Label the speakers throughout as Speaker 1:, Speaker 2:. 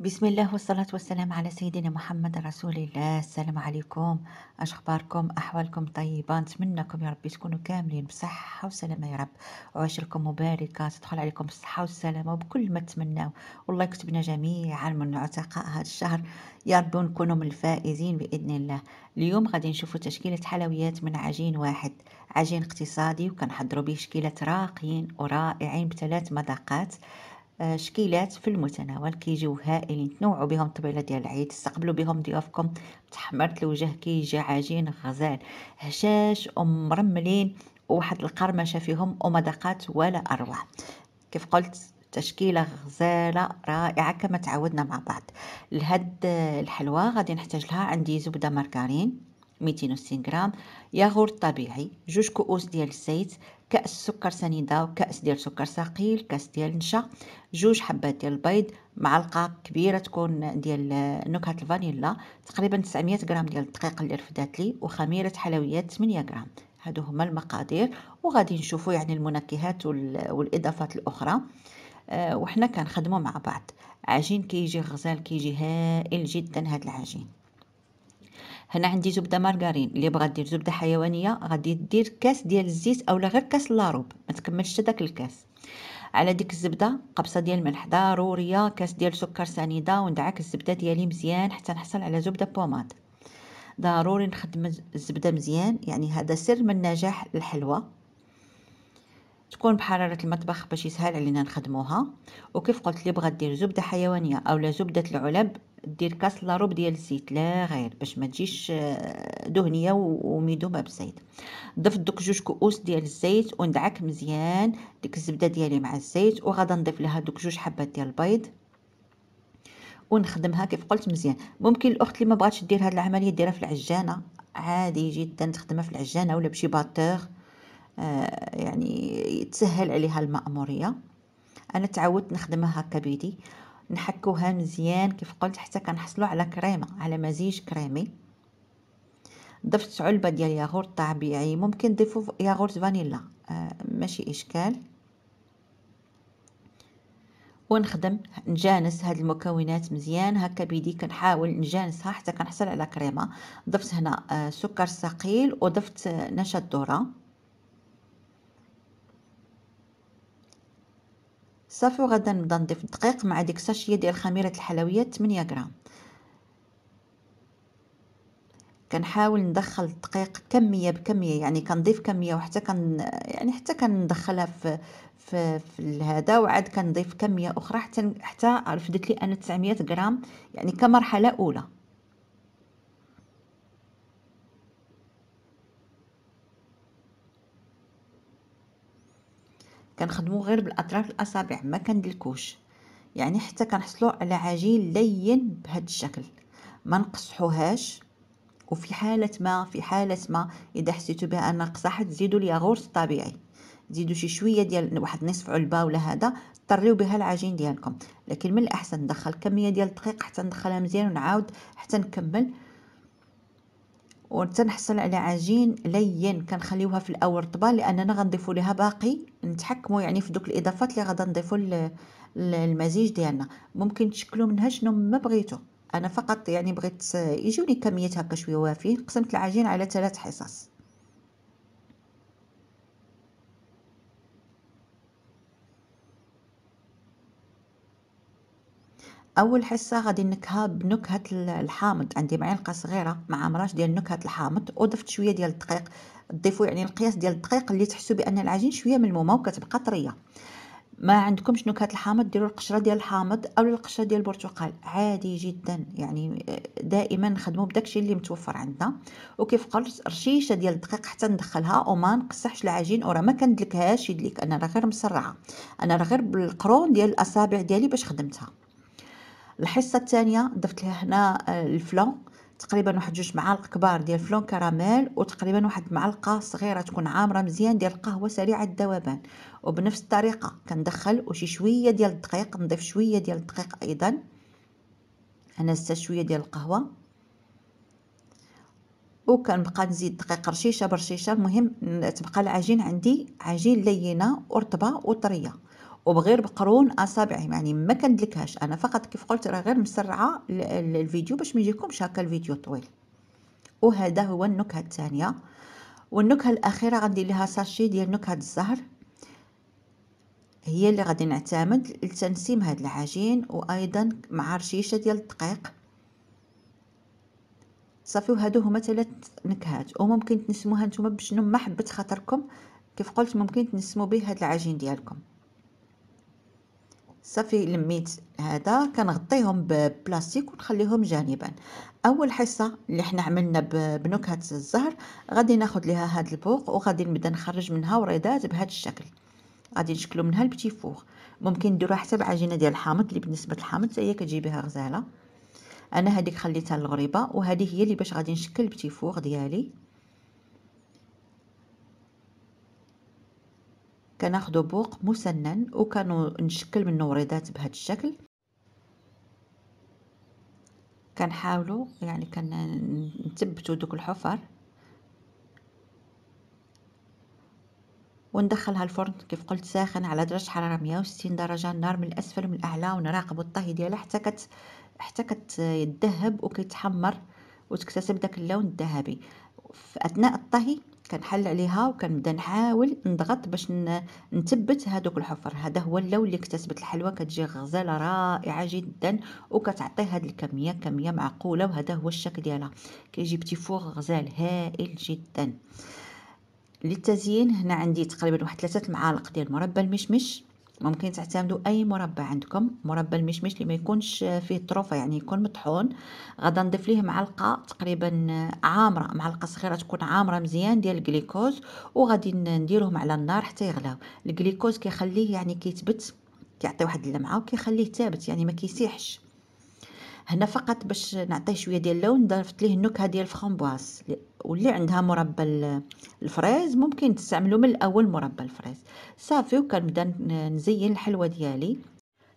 Speaker 1: بسم الله والصلاة والسلام على سيدنا محمد رسول الله السلام عليكم اش اخباركم احوالكم طيبة نتمنىكم يا رب تكونوا كاملين بصحة وسلامة يا رب وعشركم مباركة تدخل عليكم بالصحة والسلامة وبكل ما تمناو والله يكتبنا جميعا من عتقاء هذا الشهر يا رب نكونوا من الفائزين بإذن الله اليوم غادي نشوفوا تشكيلة حلويات من عجين واحد عجين اقتصادي وكنحضروا به شكلات راقيين ورائعين بثلاث مذاقات آه، شكيلات في المتناول كيجيو هائلين تنوعوا بهم الطبيله ديال العيد استقبلوا بهم ضيوفكم تحمرت الوجه كيجي عجين غزال هشاش ومرملين وواحد القرمشه فيهم ومذاقات ولا اروع كيف قلت تشكيله غزاله رائعه كما تعودنا مع بعض لهاد الحلوى غادي نحتاج لها عندي زبده مارغرين 260 غرام ياغورت طبيعي جوج كؤوس ديال الزيت كاس سكر سنيده وكاس ديال سكر ثقيل كاس ديال نشا جوج حبات ديال البيض معلقه كبيره تكون ديال نكهه الفانيلا تقريبا 900 غرام ديال الدقيق اللي رفدات لي وخميره حلويات 8 غرام هادو هما المقادير وغادي نشوفوا يعني المنكهات والاضافات الاخرى آه، وحنا كنخدموا مع بعض عجين كيجي غزال كيجي هائل جدا هاد العجين هنا عندي زبده مارغرين اللي بغا دير زبده حيوانيه غادي دير كاس ديال الزيت اولا غير كاس لاروب ما تكملش داك الكاس على ديك الزبده قبصه ديال الملح ضروريه كاس ديال سكر سنيده وندعك الزبده ديالي مزيان حتى نحصل على زبده بوماد ضروري نخدم الزبده مزيان يعني هذا سر من نجاح الحلوه تكون بحرارة المطبخ باش يسهل علينا نخدموها وكيف قلت لي بغا دير زبدة حيوانية أولا زبدة العلب دير كاس لا روب ديال الزيت لا غير باش ما تجيش آه، دهنيه وميدوبه بالزيت ضف دوك جوج كؤوس ديال الزيت وندعك مزيان ديك الزبده ديالي مع الزيت وغادي نضيف لها دوك جوج حبات ديال البيض ونخدمها كيف قلت مزيان ممكن الاخت اللي ما بغاتش دير هذه العمليه ديرها في العجانه عادي جدا تخدمها في العجانه ولا بشي باتور آه يعني تسهل عليها المأموريه انا تعودت نخدمها هكا بيدي نحكوها مزيان كيف قلت حتى كنحصلوا على كريمه على مزيج كريمي ضفت علبه ديال ياغورت طبيعي ممكن تضيفوا ياغورت فانيلا آه ماشي اشكال ونخدم نجانس هاد المكونات مزيان هكا بيدي كنحاول نجانسها حتى كنحصل على كريمه ضفت هنا آه سكر ثقيل وضفت آه نشا الذره صافي وغدا نبدا نضيف الدقيق مع ديك ساشيه ديال خميره الحلويات 8 غرام كنحاول ندخل الدقيق كميه بكميه يعني كنضيف كميه وحتى كن يعني حتى كندخلها في في, في هذا وعاد كنضيف كميه اخرى حتى حتى رفدت لي انا 900 غرام يعني كمرحله اولى كنخدمو غير بالاطراف الاصابع ما كندلكوش يعني حتى كنحصلو على عجين لين بهذا الشكل ما نقصحوهاش وفي حاله ما في حاله ما اذا حسيتوا بها انها قصحت زيدوا الياغورت الطبيعي زيدو شي شويه ديال واحد نصف علبه ولا هذا طريو بها العجين ديالكم لكن من الاحسن ندخل كميه ديال الدقيق حتى ندخلها مزيان ونعاود حتى نكمل وتنحصل على عجين لين كنخليوها في الاول رطبه لاننا غنضيفوا ليها باقي نتحكموا يعني في دوك الاضافات اللي غادا نضيفوا للمزيج ديالنا ممكن تشكلوا منها شنو ما بغيتو انا فقط يعني بغيت يجوني كميات هكا شويه وافيين قسمت العجين على ثلاث حصص أول حصة غادي نكها بنكهة الحامض عندي معلقة صغيرة مع مراش ديال نكهة الحامض وضفت شوية ديال الدقيق ضيفوا يعني القياس ديال الدقيق اللي تحسوا بأن العجين شوية ملمومة وكتبقى طرية ما عندكمش نكهه الحامض ديروا القشره ديال الحامض او القشره ديال البرتقال عادي جدا يعني آه، دائما نخدموا بداكشي اللي متوفر عندنا وكيف قلت رشيشه ديال الدقيق حتى ندخلها وما نقصحش العجين وراه ما كندلكهاش يدلك انا راه غير مسرعه انا راه غير بالقرون ديال الاصابع ديالي باش خدمتها الحصه الثانيه ضفت لها هنا آه، الفلون تقريبا واحد جوج معالق كبار ديال فلون كراميل وتقريبا واحد معلقه صغيره تكون عامره مزيان ديال القهوه سريعه الذوبان وبنفس الطريقه كندخل وشي شويه ديال الدقيق نضيف شويه ديال الدقيق ايضا هنا هسه شويه ديال القهوه وكنبقى نزيد دقيق رشيشه برشيشه المهم تبقى العجين عندي عجين لينه ورطبه وطريه وبغير بقرون اصابعي آه، يعني ما كندلكهاش انا فقط كيف قلت راه غير مسرعه الفيديو باش ما يجيكمش هكا الفيديو طويل وهذا هو النكهه الثانيه والنكهه الاخيره غندير لها ساشي ديال نكهه الزهر هي اللي غادي نعتمد لتنسيم هذا العجين وايضا مع رشيشه ديال الدقيق صافي وهادو هما ثلاث نكهات وممكن تنسموها نتوما بشنو ما حبت خاطركم كيف قلت ممكن تنسمو به هاد العجين ديالكم صافي لميت هذا كنغطيهم ببلاستيك ونخليهم جانبا اول حصه اللي حنا عملنا بنكهه الزهر غادي ناخذ ليها هذا البوق وغادي نبدا نخرج منها وريضات بهذا الشكل غادي نشكلو منها البتي فوغ ممكن نديروها حتى بعجينه ديال الحامض اللي بالنسبه للحامض هي كتجي بها غزاله انا هذيك خليتها للغريبه وهذه هي اللي باش غادي نشكل البتي فوغ ديالي كناخدو بوق مسنن نشكل منه وريدات بهذا الشكل كنحاولوا يعني كنثبتوا دوك الحفر وندخلها الفرن كيف قلت ساخن على درجه حراره 160 درجه النار من الاسفل ومن الاعلى ونراقبوا الطهي ديالها حتى كت حتى كتذهب وكيتحمر وتكتسب داك اللون الذهبي في اثناء الطهي كنحل عليها وكنبدا نحاول نضغط باش نثبت هذوك الحفر هذا هو اللون اللي كتسبت الحلوى كتجي غزاله رائعه جدا وكتعطي هاد الكميه كميه معقوله وهذا هو الشكل ديالها كيجي بتي فوغ غزال هائل جدا للتزيين هنا عندي تقريبا واحد ثلاثه المعالق ديال مربى المشمش ممكن تعتمدوا اي مربى عندكم مربى المشمش اللي ما يكونش فيه طروفه يعني يكون مطحون غدا نضيف ليه معلقه تقريبا عامره معلقه صغيره تكون عامره مزيان ديال الجليكوز وغادي نديرهم على النار حتى يغلاو الجليكوز كيخليه يعني كيتبت كيعطي واحد اللمعه وكيخليه ثابت يعني ما كيسيحش هنا فقط باش نعطيه شويه ديال اللون ضفت ليه النكهه ديال الفخامبواس واللي عندها مربى الفريز ممكن تستعملو من الاول مربى الفريز صافي وكنبدا نزين الحلوه ديالي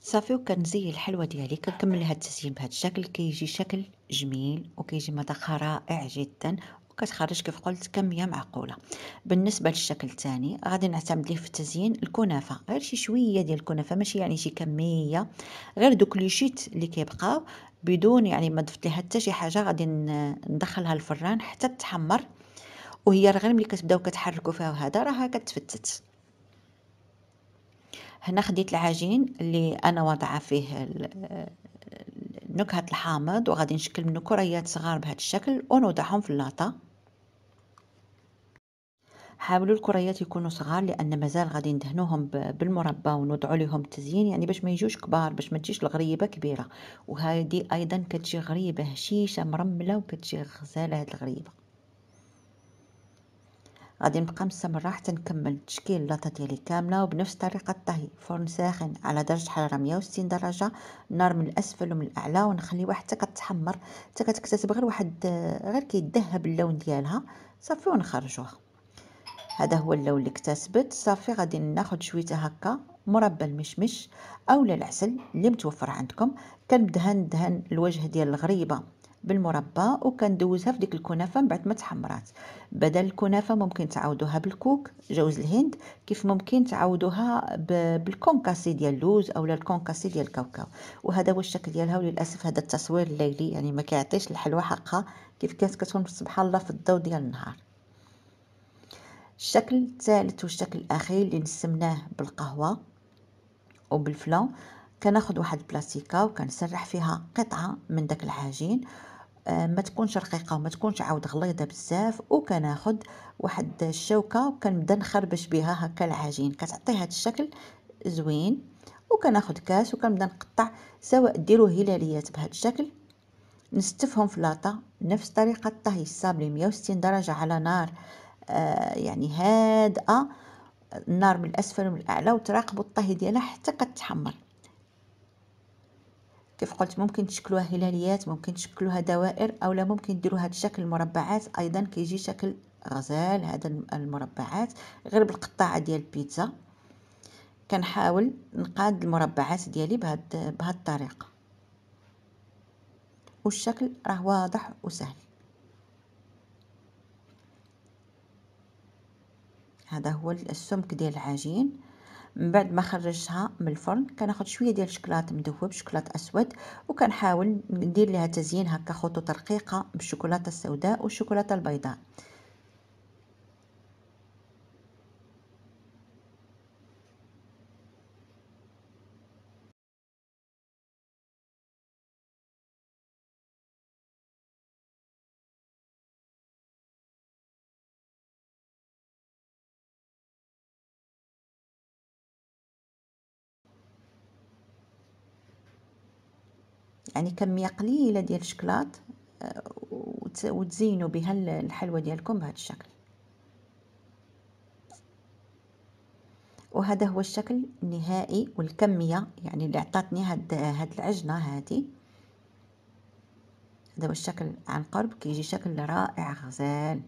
Speaker 1: صافي وكنزين الحلوه ديالي كنكمل هاد التزيين بهذا الشكل كيجي شكل جميل وكيجي مذاق رائع جدا وكتخرج كيف قلت كميه معقوله بالنسبه للشكل الثاني غادي نعتمد ليه في التزيين الكنافه غير شي شويه ديال الكنافه ماشي يعني شي كميه غير دوك لي شيت اللي كيبقاو بدون يعني ما ضفت ليها حتى شي حاجه غادي ندخلها الفران حتى تحمر وهي غير ملي كتبداو كتحركوا فيها وهذا راها كتفتت هنا خديت العجين اللي انا واضعه فيه نكهة الحامض وغادي نشكل منه كريات صغار بهذا الشكل ونوضعهم في اللاطة حاولوا الكريات يكونوا صغار لان مازال غادي ندهنوهم بالمربى ونوضعوا لهم التزيين يعني باش ما يجوش كبار باش ما تجيش الغريبه كبيره وهذه ايضا كتجي غريبه هشيشه مرمله وكتجي غزاله هاد الغريبه غادي نبقى مستمره حتى نكمل تشكيل اللاطه ديالي كامله وبنفس طريقه الطهي فرن ساخن على درجه حراره 160 درجه النار من الاسفل ومن الاعلى ونخليوها حتى كتحمر حتى كتكتسب غير واحد غير كيذهب اللون ديالها صافي ونخرجوها هذا هو اللون اللي اكتسبت صافي غادي ناخذ شويه هكا مربى المشمش اولا العسل اللي متوفر عندكم كنبدا ندهن الوجه ديال الغريبه بالمربى وكندوزها في ديك الكنافه من بعد ما تحمرات بدل الكنافه ممكن تعاودوها بالكوك جوز الهند كيف ممكن تعاودوها بالكونكاسي ديال اللوز اولا الكونكاسي ديال الكاوكاو وهذا هو الشكل ديالها وللاسف هذا التصوير الليلي يعني ما كيعطيش الحلوى حقها كيف كانت كتكون سبحان الله في الضوء ديال النهار الشكل الثالث والشكل الاخير اللي نسمناه بالقهوه وبالفلان كناخد واحد البلاستيكه وكنسرح فيها قطعه من داك العجين آه، ما تكونش رقيقه وما تكونش عاود غليظه بزاف وكناخد واحد الشوكه وكنبدا نخربش بها هكا العجين كتعطي هذا الشكل زوين وكناخد كاس وكنبدا نقطع سواء ديروا هلاليات بهذا الشكل نستفهم في لاطا نفس طريقه طهي الصابلي 160 درجه على نار آه، يعني هادئه النار من الاسفل ومن الاعلى وتراقبوا الطهي ديالها حتى كتحمر كيف قلت ممكن تشكلوها هلاليات ممكن تشكلوها دوائر او لا ممكن ديروا هذا الشكل مربعات ايضا كيجي شكل غزال هذا المربعات غير بالقطاعه ديال البيتزا كنحاول نقاد المربعات ديالي بهاد بهاد الطريقه والشكل راه واضح وسهل هذا هو السمك ديال العجين من بعد ما خرجتها من الفرن كناخد شويه ديال الشكلاط مذوب شكلاط اسود وكنحاول ندير لها تزيين هكا خطوط رقيقه بالشوكولاته السوداء والشوكولاته البيضاء يعني كميه قليله ديال الشكلاط آه، وتزينوا بها الحلوى ديالكم بهذا الشكل وهذا هو الشكل النهائي والكميه يعني اللي عطاتني هاد هاد العجنه هذه هذا هو الشكل عن قرب كيجي شكل رائع غزال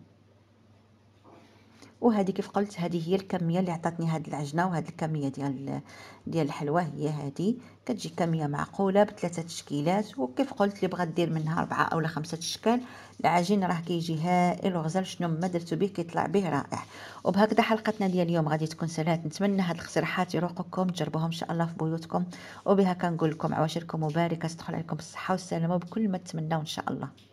Speaker 1: وهذه كيف قلت هذه هي الكميه اللي عطاتني هذه العجنه وهذه الكميه ديال ديال الحلوى هي هذه كتجي كميه معقوله بثلاثه تشكيلات وكيف قلت اللي بغا دير منها اربعه اولا خمسه تشكال العجين راه كيجي هائل وغزال شنو ما درتو به كيطلع به رائع وبهكذا حلقتنا ديال اليوم غادي تكون سالات نتمنى هاد الاقتراحات يروقكم تجربوهم ان شاء الله في بيوتكم وبها كنقول لكم عواشركم مباركه تدخل عليكم بالصحه والسلامه وبكل ما تتمنوا ان شاء الله